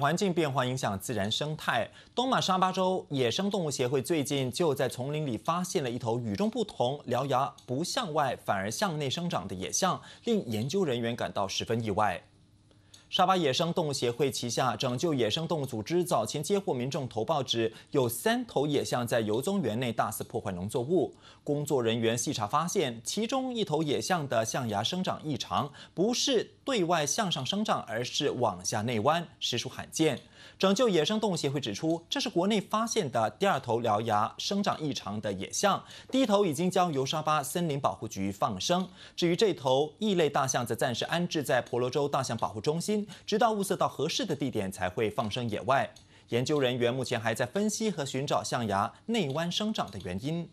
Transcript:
环境变化影响自然生态。东马沙巴州野生动物协会最近就在丛林里发现了一头与众不同、獠牙不向外反而向内生长的野象，令研究人员感到十分意外。沙巴野生动物协会旗下拯救野生动物组织早前接获民众投报，指有三头野象在油棕园内大肆破坏农作物。工作人员细查发现，其中一头野象的象牙生长异常，不是对外向上生长，而是往下内弯，实属罕见。拯救野生动物协会指出，这是国内发现的第二头獠牙生长异常的野象，第一头已经交由沙巴森林保护局放生。至于这头异类大象，则暂时安置在婆罗洲大象保护中心。直到物色到合适的地点，才会放生野外。研究人员目前还在分析和寻找象牙内弯生长的原因。